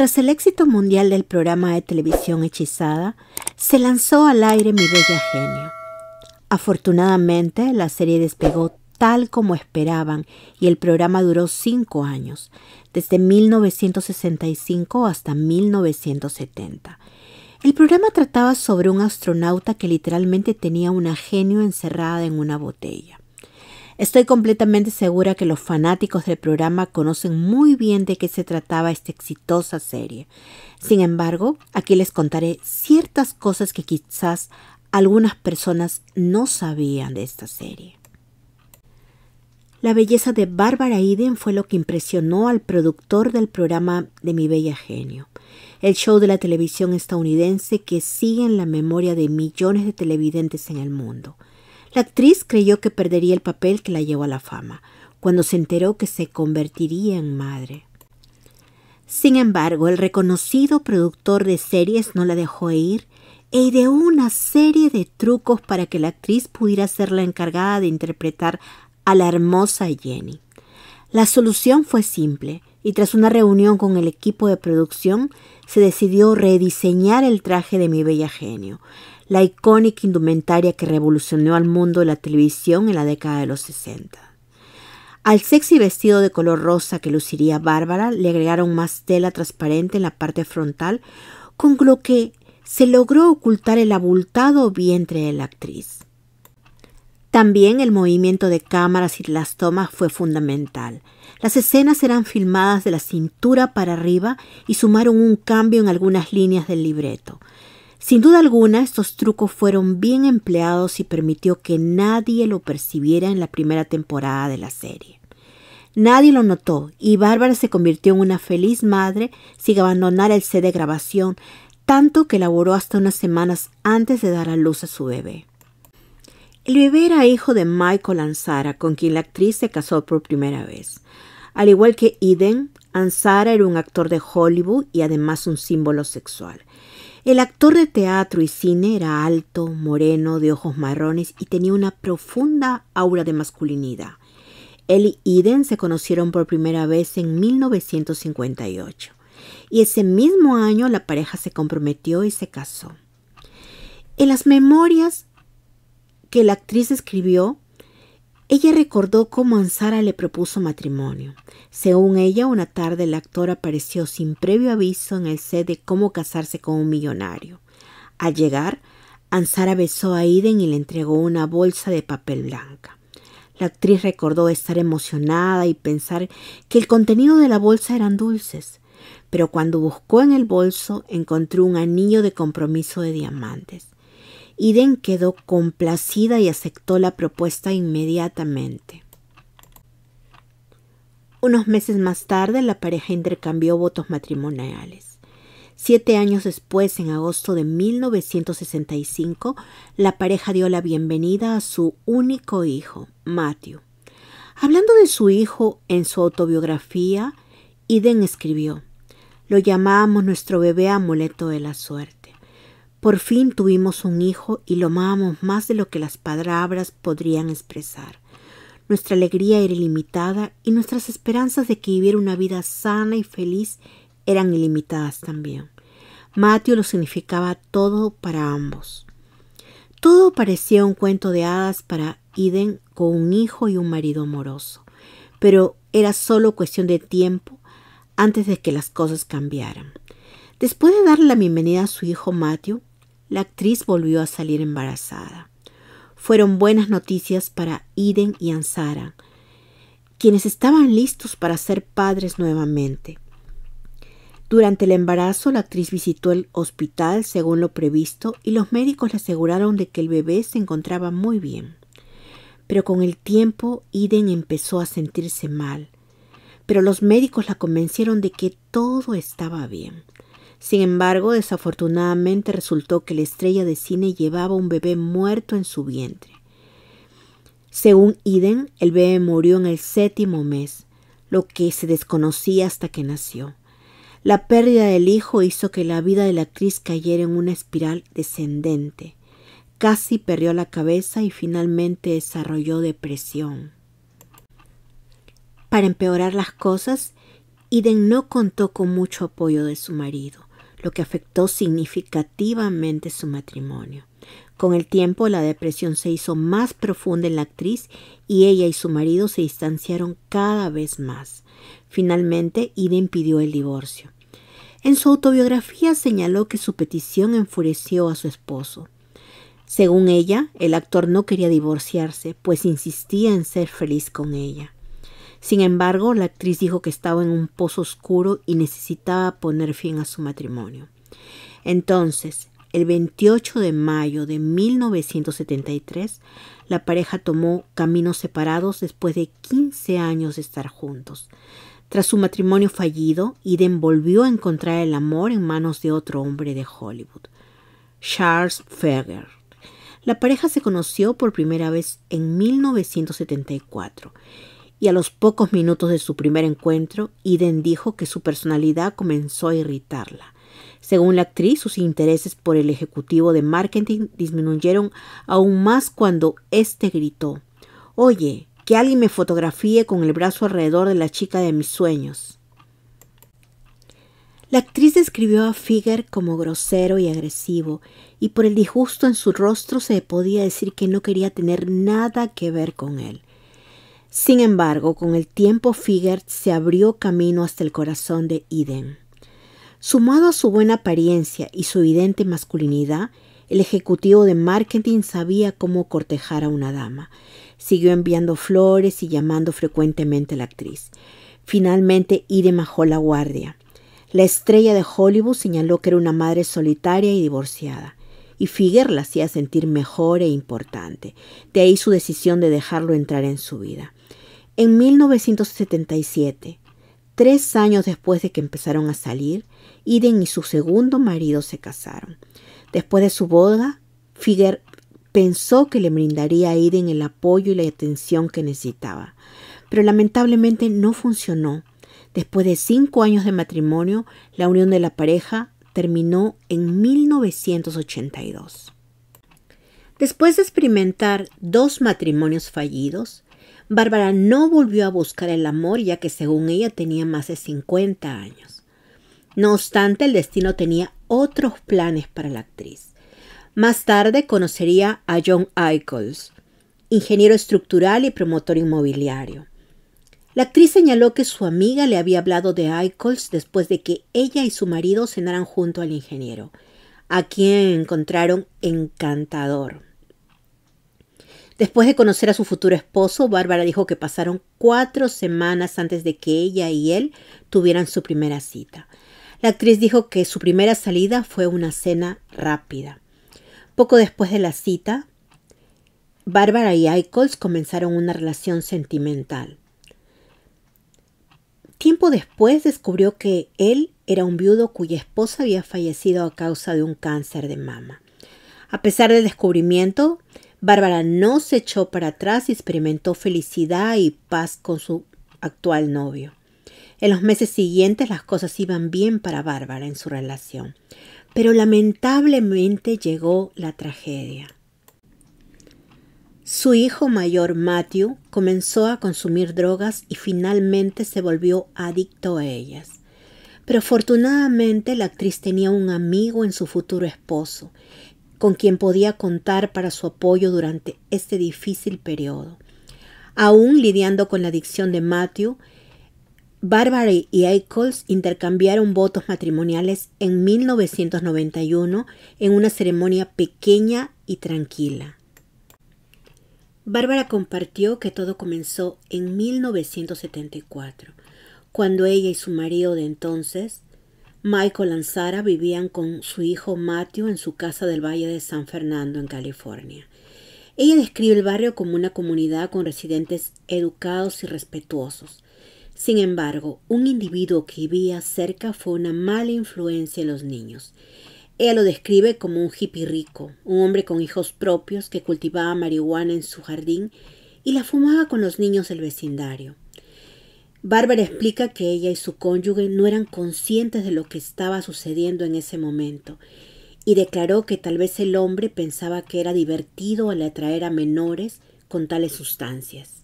Tras el éxito mundial del programa de televisión Hechizada, se lanzó al aire Mi Bella Genio. Afortunadamente, la serie despegó tal como esperaban y el programa duró cinco años, desde 1965 hasta 1970. El programa trataba sobre un astronauta que literalmente tenía una genio encerrada en una botella. Estoy completamente segura que los fanáticos del programa conocen muy bien de qué se trataba esta exitosa serie. Sin embargo, aquí les contaré ciertas cosas que quizás algunas personas no sabían de esta serie. La belleza de Barbara Eden fue lo que impresionó al productor del programa de Mi Bella Genio, el show de la televisión estadounidense que sigue en la memoria de millones de televidentes en el mundo. La actriz creyó que perdería el papel que la llevó a la fama, cuando se enteró que se convertiría en madre. Sin embargo, el reconocido productor de series no la dejó ir e ideó una serie de trucos para que la actriz pudiera ser la encargada de interpretar a la hermosa Jenny. La solución fue simple y tras una reunión con el equipo de producción se decidió rediseñar el traje de mi bella genio la icónica indumentaria que revolucionó al mundo de la televisión en la década de los 60. Al sexy vestido de color rosa que luciría Bárbara le agregaron más tela transparente en la parte frontal, con lo que se logró ocultar el abultado vientre de la actriz. También el movimiento de cámaras y las tomas fue fundamental. Las escenas eran filmadas de la cintura para arriba y sumaron un cambio en algunas líneas del libreto. Sin duda alguna, estos trucos fueron bien empleados y permitió que nadie lo percibiera en la primera temporada de la serie. Nadie lo notó y Bárbara se convirtió en una feliz madre sin abandonar el set de grabación, tanto que laboró hasta unas semanas antes de dar a luz a su bebé. El bebé era hijo de Michael Ansara, con quien la actriz se casó por primera vez. Al igual que Eden, Ansara era un actor de Hollywood y además un símbolo sexual. El actor de teatro y cine era alto, moreno, de ojos marrones y tenía una profunda aura de masculinidad. Él y Eden se conocieron por primera vez en 1958 y ese mismo año la pareja se comprometió y se casó. En las memorias que la actriz escribió, ella recordó cómo Ansara le propuso matrimonio. Según ella, una tarde el actor apareció sin previo aviso en el set de cómo casarse con un millonario. Al llegar, Ansara besó a Iden y le entregó una bolsa de papel blanca. La actriz recordó estar emocionada y pensar que el contenido de la bolsa eran dulces, pero cuando buscó en el bolso encontró un anillo de compromiso de diamantes. Iden quedó complacida y aceptó la propuesta inmediatamente. Unos meses más tarde la pareja intercambió votos matrimoniales. Siete años después, en agosto de 1965, la pareja dio la bienvenida a su único hijo, Matthew. Hablando de su hijo en su autobiografía, Iden escribió, Lo llamábamos nuestro bebé amuleto de la suerte. Por fin tuvimos un hijo y lo amábamos más de lo que las palabras podrían expresar. Nuestra alegría era ilimitada y nuestras esperanzas de que viviera una vida sana y feliz eran ilimitadas también. Matio lo significaba todo para ambos. Todo parecía un cuento de hadas para Eden con un hijo y un marido amoroso, pero era solo cuestión de tiempo antes de que las cosas cambiaran. Después de darle la bienvenida a su hijo Matio la actriz volvió a salir embarazada. Fueron buenas noticias para Iden y Ansara, quienes estaban listos para ser padres nuevamente. Durante el embarazo, la actriz visitó el hospital según lo previsto y los médicos le aseguraron de que el bebé se encontraba muy bien. Pero con el tiempo, Iden empezó a sentirse mal. Pero los médicos la convencieron de que todo estaba bien. Sin embargo, desafortunadamente resultó que la estrella de cine llevaba un bebé muerto en su vientre. Según Iden, el bebé murió en el séptimo mes, lo que se desconocía hasta que nació. La pérdida del hijo hizo que la vida de la actriz cayera en una espiral descendente. Casi perdió la cabeza y finalmente desarrolló depresión. Para empeorar las cosas, Iden no contó con mucho apoyo de su marido lo que afectó significativamente su matrimonio. Con el tiempo la depresión se hizo más profunda en la actriz y ella y su marido se distanciaron cada vez más. Finalmente, Ida impidió el divorcio. En su autobiografía señaló que su petición enfureció a su esposo. Según ella, el actor no quería divorciarse, pues insistía en ser feliz con ella. Sin embargo, la actriz dijo que estaba en un pozo oscuro y necesitaba poner fin a su matrimonio. Entonces, el 28 de mayo de 1973, la pareja tomó caminos separados después de 15 años de estar juntos. Tras su matrimonio fallido, Eden volvió a encontrar el amor en manos de otro hombre de Hollywood, Charles Ferger. La pareja se conoció por primera vez en 1974 y a los pocos minutos de su primer encuentro, Iden dijo que su personalidad comenzó a irritarla. Según la actriz, sus intereses por el ejecutivo de marketing disminuyeron aún más cuando éste gritó Oye, que alguien me fotografíe con el brazo alrededor de la chica de mis sueños. La actriz describió a Figer como grosero y agresivo, y por el disgusto en su rostro se podía decir que no quería tener nada que ver con él. Sin embargo, con el tiempo Figert se abrió camino hasta el corazón de Eden. Sumado a su buena apariencia y su evidente masculinidad, el ejecutivo de marketing sabía cómo cortejar a una dama. Siguió enviando flores y llamando frecuentemente a la actriz. Finalmente, Iden bajó la guardia. La estrella de Hollywood señaló que era una madre solitaria y divorciada y Figuer la hacía sentir mejor e importante, de ahí su decisión de dejarlo entrar en su vida. En 1977, tres años después de que empezaron a salir, Iden y su segundo marido se casaron. Después de su boda, Figer pensó que le brindaría a iden el apoyo y la atención que necesitaba, pero lamentablemente no funcionó. Después de cinco años de matrimonio, la unión de la pareja terminó en 1982. Después de experimentar dos matrimonios fallidos, Bárbara no volvió a buscar el amor ya que según ella tenía más de 50 años. No obstante, el destino tenía otros planes para la actriz. Más tarde conocería a John Eichels, ingeniero estructural y promotor inmobiliario. La actriz señaló que su amiga le había hablado de Eichels después de que ella y su marido cenaran junto al ingeniero, a quien encontraron encantador. Después de conocer a su futuro esposo, Bárbara dijo que pasaron cuatro semanas antes de que ella y él tuvieran su primera cita. La actriz dijo que su primera salida fue una cena rápida. Poco después de la cita, Bárbara y Eichholz comenzaron una relación sentimental. Tiempo después descubrió que él era un viudo cuya esposa había fallecido a causa de un cáncer de mama. A pesar del descubrimiento, Bárbara no se echó para atrás y experimentó felicidad y paz con su actual novio. En los meses siguientes las cosas iban bien para Bárbara en su relación, pero lamentablemente llegó la tragedia. Su hijo mayor Matthew comenzó a consumir drogas y finalmente se volvió adicto a ellas. Pero afortunadamente la actriz tenía un amigo en su futuro esposo, con quien podía contar para su apoyo durante este difícil periodo. Aún lidiando con la adicción de Matthew, Barbara y Eichholz intercambiaron votos matrimoniales en 1991 en una ceremonia pequeña y tranquila. Barbara compartió que todo comenzó en 1974, cuando ella y su marido de entonces, Michael y Sara vivían con su hijo Matthew en su casa del Valle de San Fernando, en California. Ella describe el barrio como una comunidad con residentes educados y respetuosos. Sin embargo, un individuo que vivía cerca fue una mala influencia en los niños. Ella lo describe como un hippie rico, un hombre con hijos propios que cultivaba marihuana en su jardín y la fumaba con los niños del vecindario. Bárbara explica que ella y su cónyuge no eran conscientes de lo que estaba sucediendo en ese momento y declaró que tal vez el hombre pensaba que era divertido al atraer a menores con tales sustancias.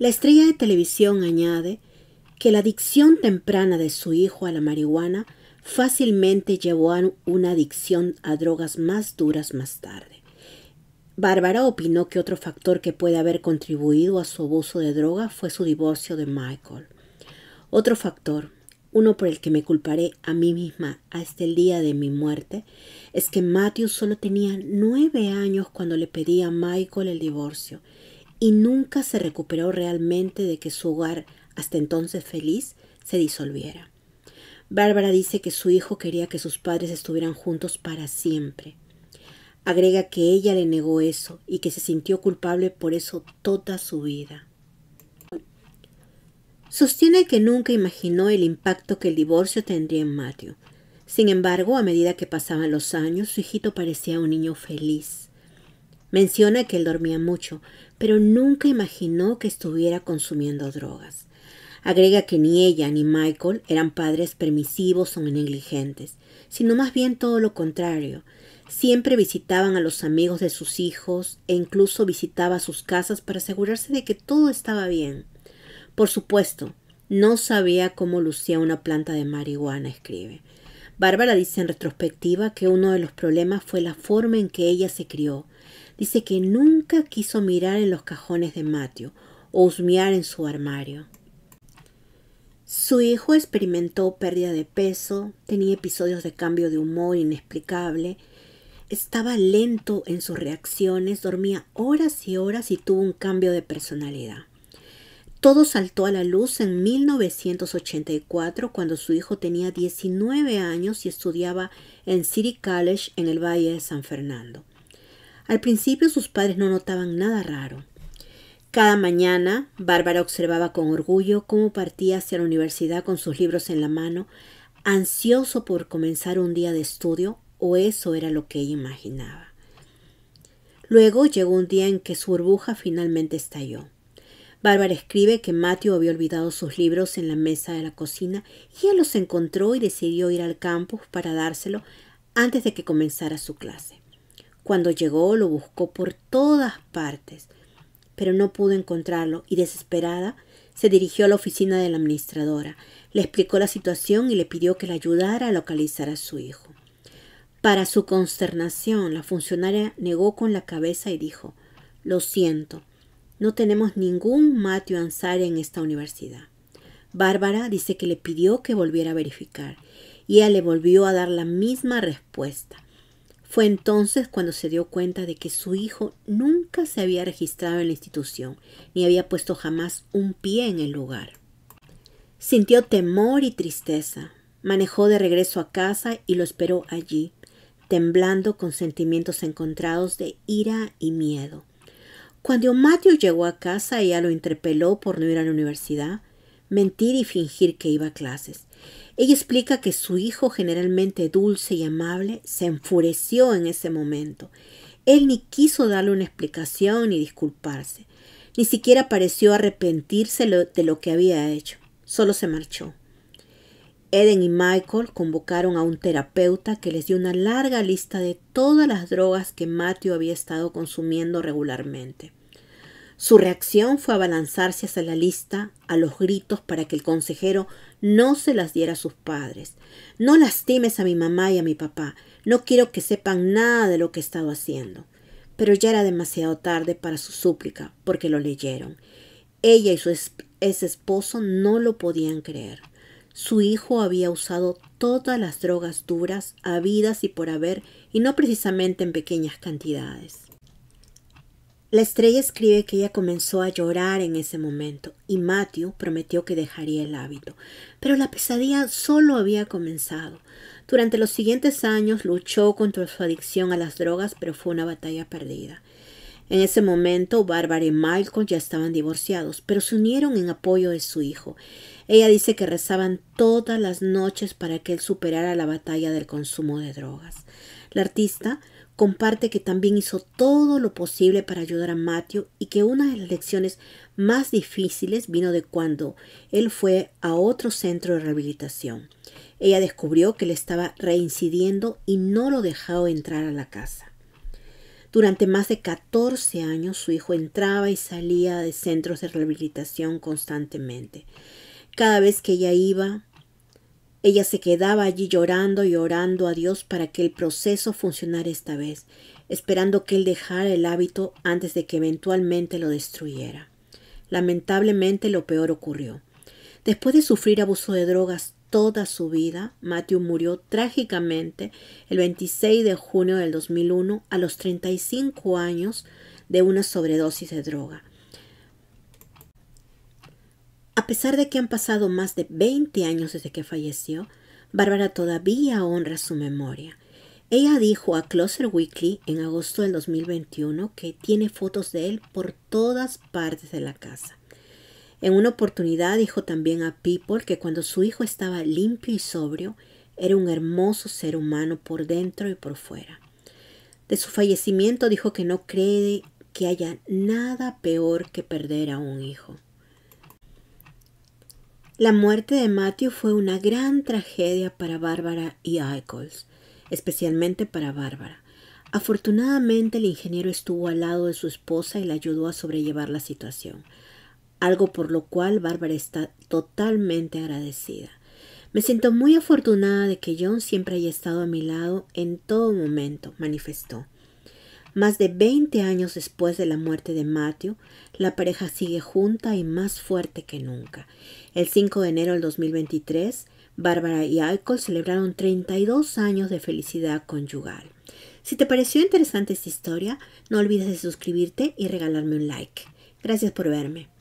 La estrella de televisión añade que la adicción temprana de su hijo a la marihuana fácilmente llevó a una adicción a drogas más duras más tarde. Bárbara opinó que otro factor que puede haber contribuido a su abuso de droga fue su divorcio de Michael. Otro factor, uno por el que me culparé a mí misma hasta el día de mi muerte, es que Matthew solo tenía nueve años cuando le pedía a Michael el divorcio y nunca se recuperó realmente de que su hogar, hasta entonces feliz, se disolviera. Bárbara dice que su hijo quería que sus padres estuvieran juntos para siempre. Agrega que ella le negó eso y que se sintió culpable por eso toda su vida. Sostiene que nunca imaginó el impacto que el divorcio tendría en Matthew. Sin embargo, a medida que pasaban los años, su hijito parecía un niño feliz. Menciona que él dormía mucho, pero nunca imaginó que estuviera consumiendo drogas. Agrega que ni ella ni Michael eran padres permisivos o negligentes, sino más bien todo lo contrario. Siempre visitaban a los amigos de sus hijos e incluso visitaba sus casas para asegurarse de que todo estaba bien. Por supuesto, no sabía cómo lucía una planta de marihuana, escribe. Bárbara dice en retrospectiva que uno de los problemas fue la forma en que ella se crió. Dice que nunca quiso mirar en los cajones de Matthew o husmear en su armario. Su hijo experimentó pérdida de peso, tenía episodios de cambio de humor inexplicable, estaba lento en sus reacciones, dormía horas y horas y tuvo un cambio de personalidad. Todo saltó a la luz en 1984 cuando su hijo tenía 19 años y estudiaba en City College en el Valle de San Fernando. Al principio sus padres no notaban nada raro. Cada mañana, Bárbara observaba con orgullo cómo partía hacia la universidad con sus libros en la mano, ansioso por comenzar un día de estudio o eso era lo que ella imaginaba. Luego llegó un día en que su burbuja finalmente estalló. Bárbara escribe que Matthew había olvidado sus libros en la mesa de la cocina y él los encontró y decidió ir al campus para dárselo antes de que comenzara su clase. Cuando llegó lo buscó por todas partes, pero no pudo encontrarlo y desesperada se dirigió a la oficina de la administradora, le explicó la situación y le pidió que la ayudara a localizar a su hijo. Para su consternación, la funcionaria negó con la cabeza y dijo, lo siento, no tenemos ningún Matthew Ansari en esta universidad. Bárbara dice que le pidió que volviera a verificar y ella le volvió a dar la misma respuesta. Fue entonces cuando se dio cuenta de que su hijo nunca se había registrado en la institución, ni había puesto jamás un pie en el lugar. Sintió temor y tristeza. Manejó de regreso a casa y lo esperó allí, temblando con sentimientos encontrados de ira y miedo. Cuando Matthew llegó a casa, ella lo interpeló por no ir a la universidad, mentir y fingir que iba a clases. Ella explica que su hijo, generalmente dulce y amable, se enfureció en ese momento. Él ni quiso darle una explicación ni disculparse. Ni siquiera pareció arrepentirse de lo que había hecho. Solo se marchó. Eden y Michael convocaron a un terapeuta que les dio una larga lista de todas las drogas que Matthew había estado consumiendo regularmente. Su reacción fue abalanzarse hacia la lista a los gritos para que el consejero no se las diera a sus padres. No lastimes a mi mamá y a mi papá. No quiero que sepan nada de lo que he estado haciendo. Pero ya era demasiado tarde para su súplica, porque lo leyeron. Ella y su ex esposo no lo podían creer. Su hijo había usado todas las drogas duras, habidas y por haber, y no precisamente en pequeñas cantidades. La estrella escribe que ella comenzó a llorar en ese momento y Matthew prometió que dejaría el hábito, pero la pesadilla solo había comenzado. Durante los siguientes años luchó contra su adicción a las drogas, pero fue una batalla perdida. En ese momento, Bárbara y Michael ya estaban divorciados, pero se unieron en apoyo de su hijo. Ella dice que rezaban todas las noches para que él superara la batalla del consumo de drogas. La artista comparte que también hizo todo lo posible para ayudar a Matthew y que una de las lecciones más difíciles vino de cuando él fue a otro centro de rehabilitación. Ella descubrió que le estaba reincidiendo y no lo dejaba entrar a la casa. Durante más de 14 años su hijo entraba y salía de centros de rehabilitación constantemente. Cada vez que ella iba, ella se quedaba allí llorando y orando a Dios para que el proceso funcionara esta vez, esperando que él dejara el hábito antes de que eventualmente lo destruyera. Lamentablemente lo peor ocurrió. Después de sufrir abuso de drogas toda su vida, Matthew murió trágicamente el 26 de junio del 2001 a los 35 años de una sobredosis de droga. A pesar de que han pasado más de 20 años desde que falleció, Bárbara todavía honra su memoria. Ella dijo a Closer Weekly en agosto del 2021 que tiene fotos de él por todas partes de la casa. En una oportunidad dijo también a People que cuando su hijo estaba limpio y sobrio, era un hermoso ser humano por dentro y por fuera. De su fallecimiento dijo que no cree que haya nada peor que perder a un hijo. La muerte de Matthew fue una gran tragedia para Bárbara y Eccles, especialmente para Bárbara. Afortunadamente el ingeniero estuvo al lado de su esposa y la ayudó a sobrellevar la situación, algo por lo cual Bárbara está totalmente agradecida. Me siento muy afortunada de que John siempre haya estado a mi lado en todo momento, manifestó. Más de 20 años después de la muerte de Matthew, la pareja sigue junta y más fuerte que nunca. El 5 de enero del 2023, Bárbara y Alcol celebraron 32 años de felicidad conyugal. Si te pareció interesante esta historia, no olvides suscribirte y regalarme un like. Gracias por verme.